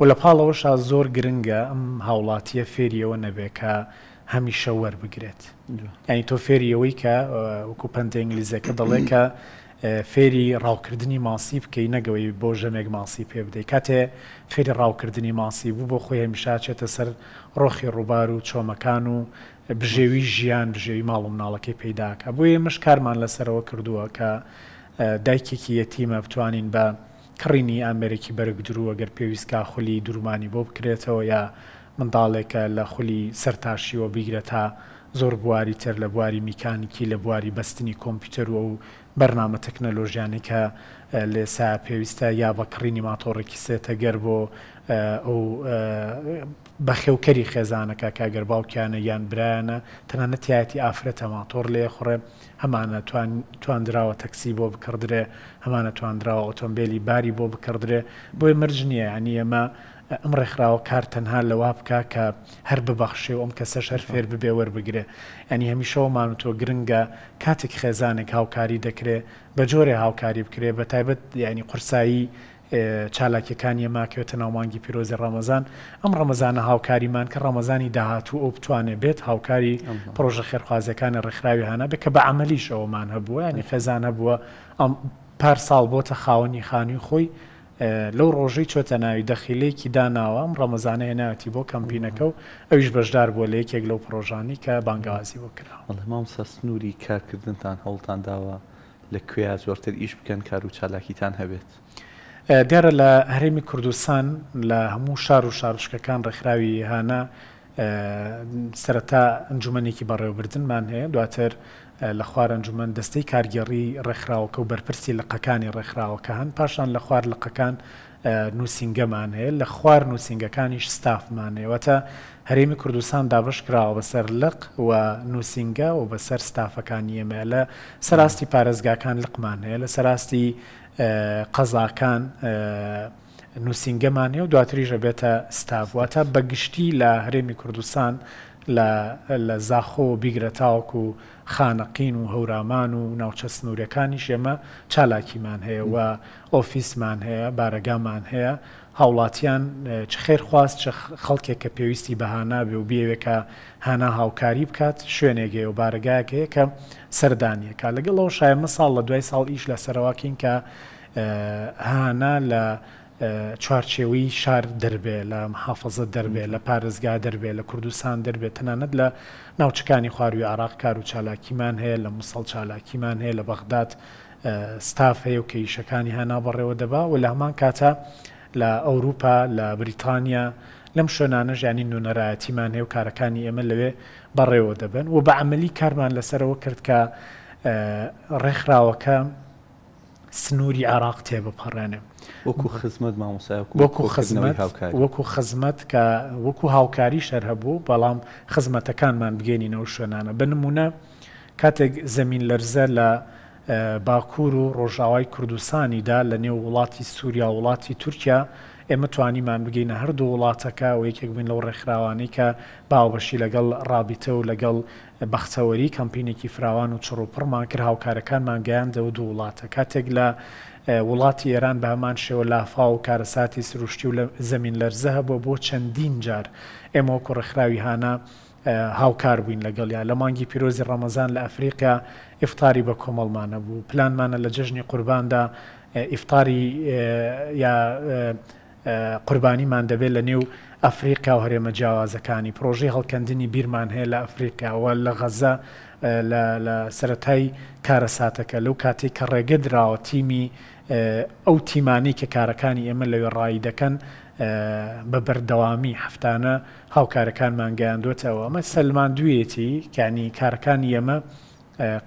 و لە پاڵەوەشا زۆر گرنگە ئەم هاوڵاتیە فێریەوە نەبێ کە هەمیشە وەربگرێت ینی تۆ فێریەوەی کە وەکو پندە ئینگلیزەکە دەڵێ کە فێری ڕاوکردنی ماسی بکەی نەگەوەی بۆ ژەمێک ماسی پێ بدەیت کاتێ فێری ڕاوکردنی ماسی بوو بۆ خۆی هەمیشاچێتە سەر ڕۆخی ڕووبار و چۆمەکان و بژێوی ژیان بژێوی ماڵ و مناڵەکەی پیداکە بۆ ئێمەش کارمان لەسەرەوە کردووە کە دایکێکی یەتیمە بتوانین بە کڕینی ئامرێکی بەرگدرو ئەگەر پێویستکە خولی دوورمانی بۆ بکرێتەوە یا منداڵێکە لە خولی سەرتاشیەوە بیگرە تا زۆر بواری تر لە بواری میکانیکی لە بواری بەستنی کۆمپیوتەر و بەرنامە تەکنەلۆژیانێکە لێسا پێویستە یا بە کڕینی ماتۆڕێکی سێتەگەر بۆ ئەو بە خێوکەری خێزانەکە کاگەر باوکیانە یان برایانە تەنانەتیایەتی ئافرەتەما تۆڕ لێ خوڕێ هەمانە تواندراوە تەکسی بۆ بکردرێ هەمانە تواندراوە ئۆتۆمبیلی باری بۆ بکردرێ بۆی مرج نییە ئەنی ئەمە ئەم ڕێکخراوە کار تەنها لەوا بکە کە هەر ببەخشێ و ئەم کەسە شەر فێر ببێ وەربگرێ ئەنی هەمیشەوەمان تۆ گرنگە کاتێک خێزانێک هاوکاری دەکرێ بە جۆرێ هاوکاری بکرێ بە تایبەت یعنی قورسایی چالاکیەکان ەماکەوێتە ناومانگی پیرۆزی ڕەمەزان ئەم ڕەمەزانە هاوکاریمان کە ڕەمەزانی داهاتوو ئەو بتوانێت بێت هاوکاری پرۆژە خێرخوازەکانی ڕێکخراوی هانا بێت کە بە ئەعملیش ئەومان هەبووە ینی خێزانە بووە ئەم پار ساڵ بۆتە خاوەنی خانی خۆی لەو ڕۆژەی چۆتە ناوی دەخیلێکی داناوام ڕەمەزانە هێناوەتی بۆ کەمپینەکە و ئەویش بەشدار بووە لە یەکێک لەو پرۆژانی کە بانگوازی بۆ کرا هەمام سە سنووری کارکردنتان هەوڵتان داوە لە کوێ زۆرتر ئیش بکەن کار و چالاکیتان هەبێت. دیارە لە هەرێمی کوردستان لە هەموو شار و شارشکەکان ڕێکخراوی هانا سەرەتا ئەنجومەنێکی بەڕێوەبردنمان هەیە دواتر لە خوار ئەنجومەن دەستەی کارگەڕی ڕێکخراوەکە و بەرپرسی لەقەکانی ڕێکخراوەکە هەن پاشان لە خوار لەقەکان نووسنگەمان هەیە لە خوار نووسنگەکانیش ستافمانەیەوەتە هەرێمی کوردستان دابش کراوە بەسەر لق و نووسنگە و بەسەر ستافەکان یەمە لە سەراستی پارێزگاکان لقمان هەیە لە سەراستی قەزاکان نووسنگەمان هەیە و دواتریژە بێتە ستاافواتە بەگشتی لە هەرێمی کوردستان لە زاخۆ بیگرە تاوکو و خانەقین و هەورامان و ناوچە سنوورەکانی شێمە چالاکیمان هەیە و ئۆفیسمان هەیە بارەگامان هەیە هاوڵاتیان خێرخواست خەڵکێک کە پێویستی بەهانا بێ و بێوێکە هانا هاوکاری بکات شوێنێگەی و بارگایەکەیە کە سەردانیەکە لەگەڵ ئەو شایمە ساڵ لە دوای ساڵ ئیش لە سەرواکین کە هانا لە چوارچێوی شار دەربێ لە محافظە دەربێ لە پارێزگا دەربێ لە کوردستان دەربێت تەنانەت لە ناوچەکانی خواروی عراق کار و چالاکیمان هەیە لە مووسڵ چالاکیمان هەیە لە بەغداد ستاف هەیە و کەیشەکانی هەنا بەڕێوە دەبا و لە هەمان کاتە لە ئەوروپا لە بریتانیا لەم شوێنانە ژیانی نونەرایەتیمان هەیە و کارەکانی ئێمە لەوێ بەڕێوە دەبن و بە عملی کارمان لەسەرەوە کرد کە ڕێکخراوەکە سنووری عراق تێ بپەڕێنێ وەکو خزمەت مامۆساوەکو خزمەت وەکو خزمەت کە وەکو هاوکاری شەر هەبوو بەڵام خزمەتەکانمان بگەێنینەوە شوێنانە بنممونە کاتێک زەمین لەرزە لە باکوور و ڕۆژاوای کوردستانیدا لە نێو وڵاتی سووریا وڵاتی تورکیا ئێمە توانیمان بگەینە هەردوو وڵاتەکە و یەکێک بین لەو ڕێکخراوانەی کە باوبەشی لەگەڵ ڕابیتە و لەگەڵ بەختەوەری کەمپینێکی فراوان و چڕوپڕمان کرد هاوکارەکانمان گەیاندەوە دوو وڵاتە کاتێک لە وڵاتی ئێران بە هەمان شێوە لافا و کارەساتی سروشتی و لە زمین لەرزە هەبوو بۆ چەندین جار ئێمە کوڕخراوی هانا هاوکار بووین لەگەڵیا لە مانگی پیرۆزی ڕەمەزان لە ئەفریقا ئفتاری بە کۆمەڵمانە بوو پلانمانە لە جژنی قورباندا ئفتاری یا قوربانیمان دەبێت لە نێو ئەفریقا و هەرێمە جیاوازەکانی پرۆژی هەڵکەندنی بیرمان هەیە لە ئەفریقاوە لە غەزە لە سەتای کارە ساتەکە لەو کاتێک کە ڕێگە درراوە تیمی ئەو تیمانی کە کارەکانی ئێمە لەوێ ڕایی دەکەن بە بەردەوامی هەفتانە هاوکارەکانمان گەیاندوێتەوە ئەمە سەلمان دوێتی کانی کارەکانی ئێمە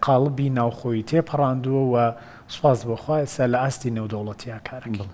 قالبی ناوخۆی تێپەڕاندووە و سواز بۆخوای سە لە ئاستی نەودەوڵەتیا کارەکە.